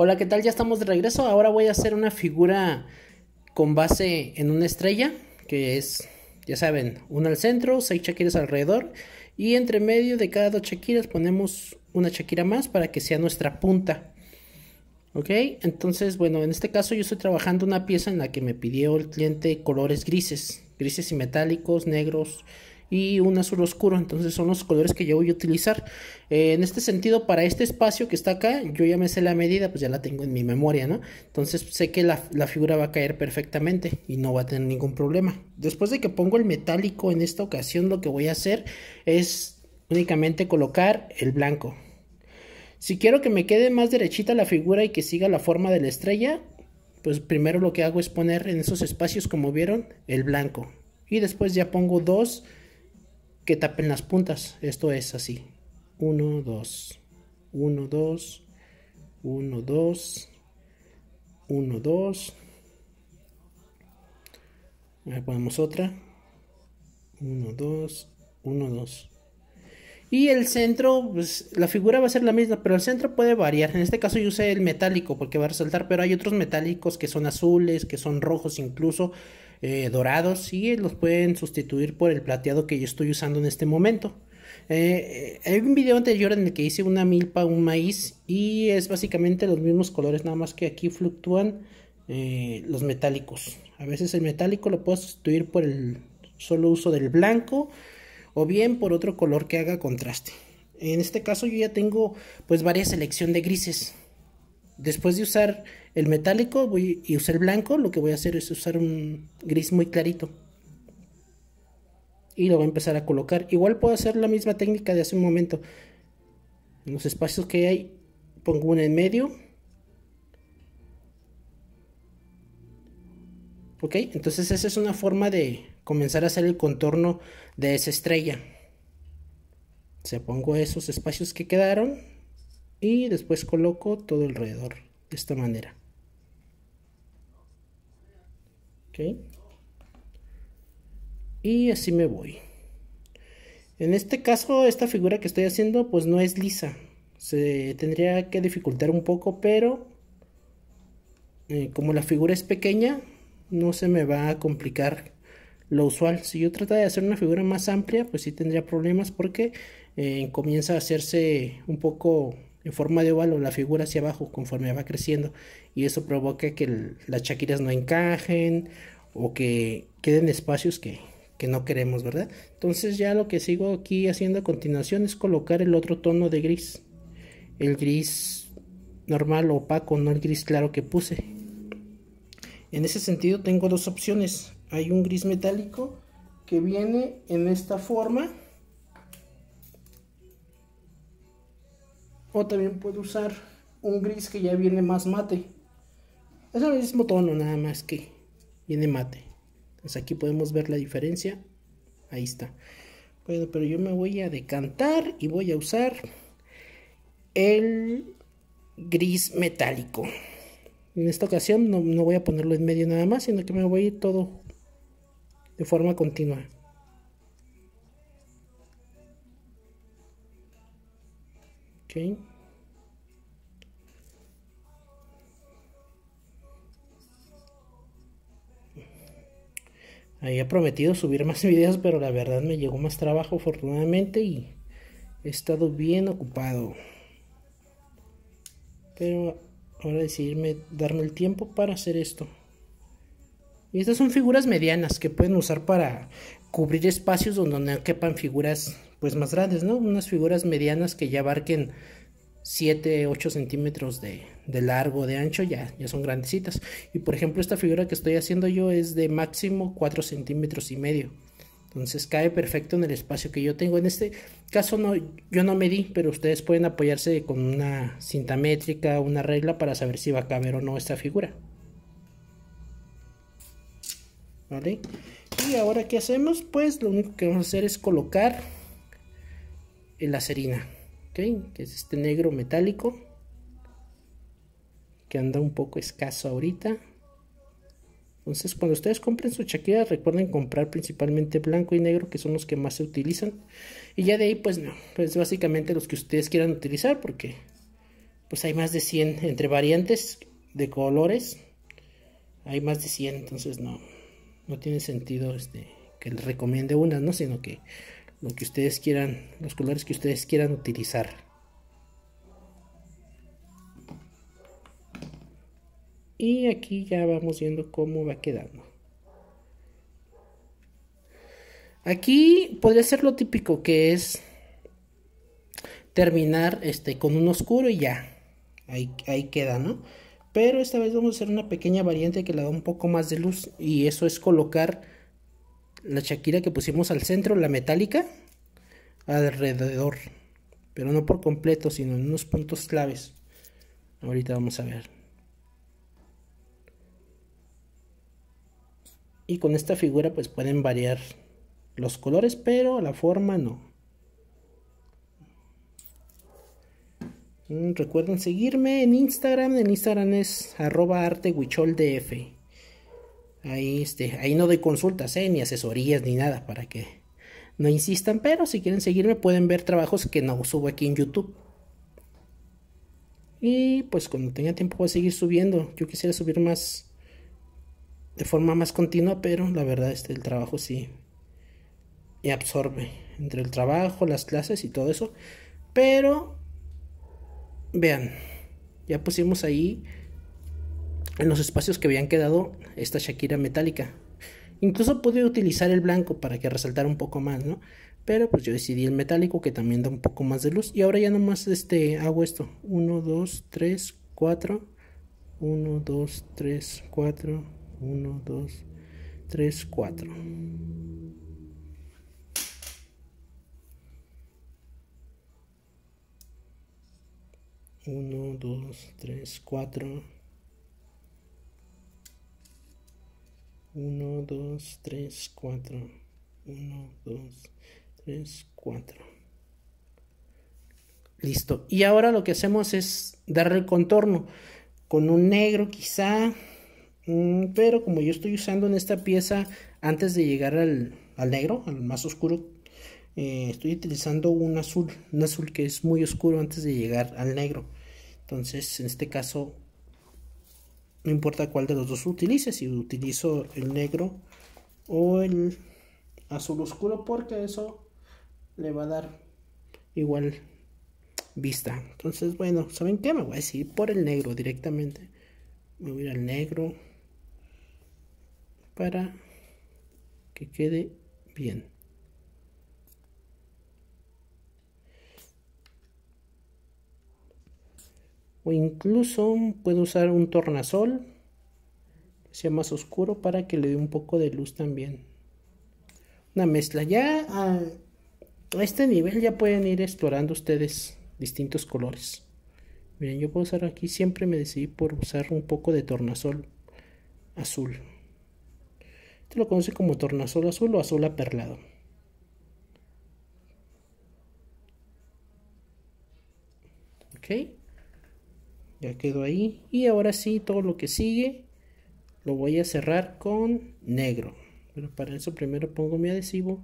Hola, ¿qué tal? Ya estamos de regreso. Ahora voy a hacer una figura con base en una estrella, que es, ya saben, una al centro, seis chaquiras alrededor, y entre medio de cada dos chaquiras ponemos una chaquira más para que sea nuestra punta. ¿Ok? Entonces, bueno, en este caso yo estoy trabajando una pieza en la que me pidió el cliente colores grises, grises y metálicos, negros, y un azul oscuro. Entonces son los colores que yo voy a utilizar. Eh, en este sentido, para este espacio que está acá, yo ya me sé la medida, pues ya la tengo en mi memoria, ¿no? Entonces sé que la, la figura va a caer perfectamente y no va a tener ningún problema. Después de que pongo el metálico en esta ocasión, lo que voy a hacer es únicamente colocar el blanco. Si quiero que me quede más derechita la figura y que siga la forma de la estrella, pues primero lo que hago es poner en esos espacios, como vieron, el blanco. Y después ya pongo dos que tapen las puntas. Esto es así. 1, 2, 1, 2, 1, 2, 1, 2. Ahí ponemos otra. 1, 2, 1, 2. Y el centro, pues la figura va a ser la misma, pero el centro puede variar. En este caso yo usé el metálico porque va a resaltar, pero hay otros metálicos que son azules, que son rojos incluso, eh, dorados, y los pueden sustituir por el plateado que yo estoy usando en este momento. Eh, eh, hay un video anterior en el que hice una milpa, un maíz, y es básicamente los mismos colores, nada más que aquí fluctúan los metálicos. A veces el metálico lo puedo sustituir por el solo uso del blanco o bien por otro color que haga contraste. En este caso yo ya tengo pues varias selección de grises. Después de usar el metálico voy, y usar el blanco, lo que voy a hacer es usar un gris muy clarito. Y lo voy a empezar a colocar. Igual puedo hacer la misma técnica de hace un momento. En los espacios que hay pongo uno en medio. Ok, entonces esa es una forma de, comenzar a hacer el contorno de esa estrella. Se pongo esos espacios que quedaron y después coloco todo alrededor de esta manera. ¿Okay? Y así me voy. En este caso, esta figura que estoy haciendo pues no es lisa. Se tendría que dificultar un poco, pero eh, como la figura es pequeña, no se me va a complicar lo usual. Si yo tratara de hacer una figura más amplia, pues sí tendría problemas porque eh, comienza a hacerse un poco en forma de ovalo la figura hacia abajo conforme va creciendo y eso provoca que las chaquiras no encajen o que queden espacios que, que no queremos, ¿verdad? Entonces ya lo que sigo aquí haciendo a continuación es colocar el otro tono de gris, el gris normal opaco, no el gris claro que puse. En ese sentido tengo dos opciones, hay un gris metálico que viene en esta forma o también puedo usar un gris que ya viene más mate es el mismo tono nada más que viene mate entonces aquí podemos ver la diferencia ahí está bueno pero yo me voy a decantar y voy a usar el gris metálico en esta ocasión no, no voy a ponerlo en medio nada más sino que me voy a ir todo de forma continua. Okay. Había prometido subir más videos, pero la verdad me llegó más trabajo afortunadamente y he estado bien ocupado. Pero ahora decidirme darme el tiempo para hacer esto. Y estas son figuras medianas que pueden usar para cubrir espacios donde no quepan figuras pues más grandes, ¿no? Unas figuras medianas que ya abarquen 7, 8 centímetros de, de, largo, de ancho, ya, ya son grandecitas. Y por ejemplo, esta figura que estoy haciendo yo es de máximo 4 centímetros y medio. Entonces cae perfecto en el espacio que yo tengo. En este caso no, yo no medí, pero ustedes pueden apoyarse con una cinta métrica, una regla para saber si va a caber o no esta figura. ¿vale? Y ahora, ¿qué hacemos? Pues lo único que vamos a hacer es colocar la serina, Que es este negro metálico que anda un poco escaso ahorita. Entonces, cuando ustedes compren su chaqueta recuerden comprar principalmente blanco y negro, que son los que más se utilizan. Y ya de ahí, pues, no, pues básicamente los que ustedes quieran utilizar, porque pues hay más de 100 entre variantes de colores. Hay más de 100, entonces no, no tiene sentido este, que les recomiende una, ¿no? Sino que lo que ustedes quieran, los colores que ustedes quieran utilizar. Y aquí ya vamos viendo cómo va quedando. Aquí podría ser lo típico que es terminar este, con un oscuro y ya. Ahí, ahí queda, ¿no? pero esta vez vamos a hacer una pequeña variante que le da un poco más de luz y eso es colocar la chaquira que pusimos al centro, la metálica, alrededor, pero no por completo, sino en unos puntos claves. Ahorita vamos a ver. Y con esta figura pues pueden variar los colores, pero la forma no. Mm, recuerden seguirme en Instagram. En Instagram es arroba Ahí, este, ahí no doy consultas, eh, ni asesorías, ni nada, para que no insistan. Pero si quieren seguirme, pueden ver trabajos que no subo aquí en YouTube. Y pues cuando tenga tiempo voy a seguir subiendo. Yo quisiera subir más de forma más continua, pero la verdad este el trabajo sí Me absorbe entre el trabajo, las clases y todo eso. Pero Vean, ya pusimos ahí en los espacios que habían quedado esta Shakira metálica. Incluso pude utilizar el blanco para que resaltara un poco más, ¿no? Pero pues yo decidí el metálico que también da un poco más de luz. Y ahora ya nomás este, hago esto. 1, 2, 3, 4. 1, 2, 3, 4. 1, 2, 3, 4. 1, 2, 3, 4. 1, 2, 3, 4. 1, 2, 3, 4. Listo. Y ahora lo que hacemos es darle el contorno con un negro quizá. Mm, pero como yo estoy usando en esta pieza, antes de llegar al, al negro, al más oscuro, eh, estoy utilizando un azul, un azul que es muy oscuro antes de llegar al negro. Entonces, en este caso, no importa cuál de los dos utilice, si utilizo el negro o el azul oscuro, porque eso le va a dar igual vista. Entonces, bueno, ¿saben qué? Me voy a decir por el negro directamente. Me voy a ir al negro para que quede bien. o incluso puedo usar un tornasol que sea más oscuro para que le dé un poco de luz también una mezcla ya a, este nivel ya pueden ir explorando ustedes distintos colores miren yo puedo usar aquí siempre me decidí por usar un poco de tornasol azul este lo conoce como tornasol azul o azul aperlado ok ya quedó ahí y ahora sí todo lo que sigue lo voy a cerrar con negro pero para eso primero pongo mi adhesivo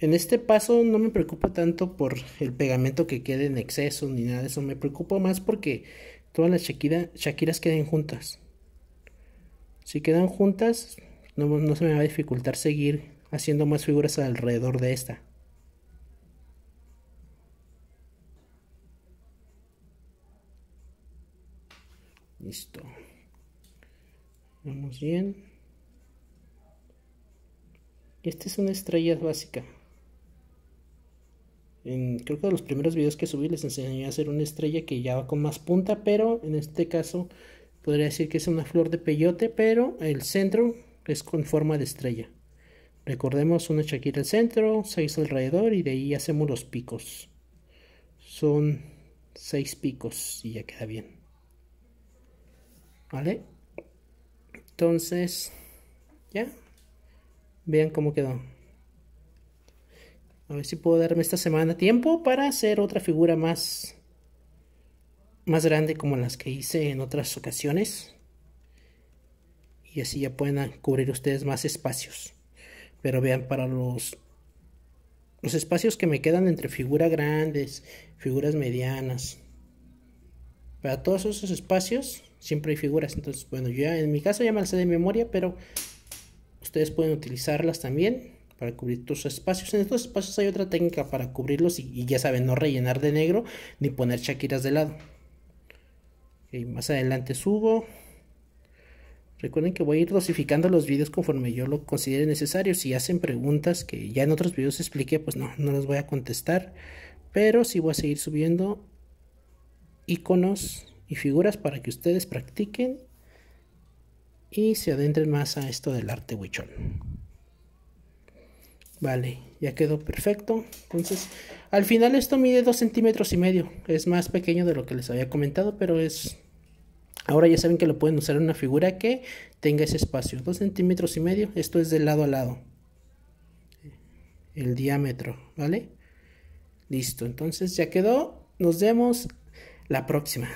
En este paso no me preocupa tanto por el pegamento que quede en exceso ni nada de eso. Me preocupa más porque todas las Shakiras queden juntas. Si quedan juntas, no, se me va a dificultar seguir haciendo más figuras alrededor de esta. Listo. Vamos bien. Esta es una estrella básica. En, creo que de los primeros videos que subí les enseñé a hacer una estrella que ya va con más punta, pero en este caso podría decir que es una flor de peyote, pero el centro es con forma de estrella. Recordemos una chaquita al centro, seis alrededor y de ahí hacemos los picos. Son seis picos y ya queda bien. ¿Vale? Entonces, ya. Vean cómo quedó. A ver si puedo darme esta semana tiempo para hacer otra figura más, más grande como las que hice en otras ocasiones y así ya pueden cubrir ustedes más espacios pero vean para los los espacios que me quedan entre figuras grandes figuras medianas para todos esos espacios siempre hay figuras entonces bueno ya, en mi caso ya me alcé de memoria pero ustedes pueden utilizarlas también para cubrir tus espacios. En estos espacios hay otra técnica para cubrirlos y, ya saben, no rellenar de negro ni poner chaquiras de lado. y más adelante subo. Recuerden que voy a ir dosificando los videos conforme yo lo considere necesario. Si hacen preguntas que ya en otros videos expliqué, pues no, no las voy a contestar. Pero sí voy a seguir subiendo iconos y figuras para que ustedes practiquen y se adentren más a esto del arte huichol. Vale, ya quedó perfecto. Entonces, al final esto mide 2 centímetros y medio. Es más pequeño de lo que les había comentado, pero es Ahora ya saben que lo pueden usar en una figura que tenga ese espacio. dos centímetros y medio. Esto es de lado a lado. El diámetro. ¿Vale? Listo. Entonces ya quedó. Nos vemos la próxima.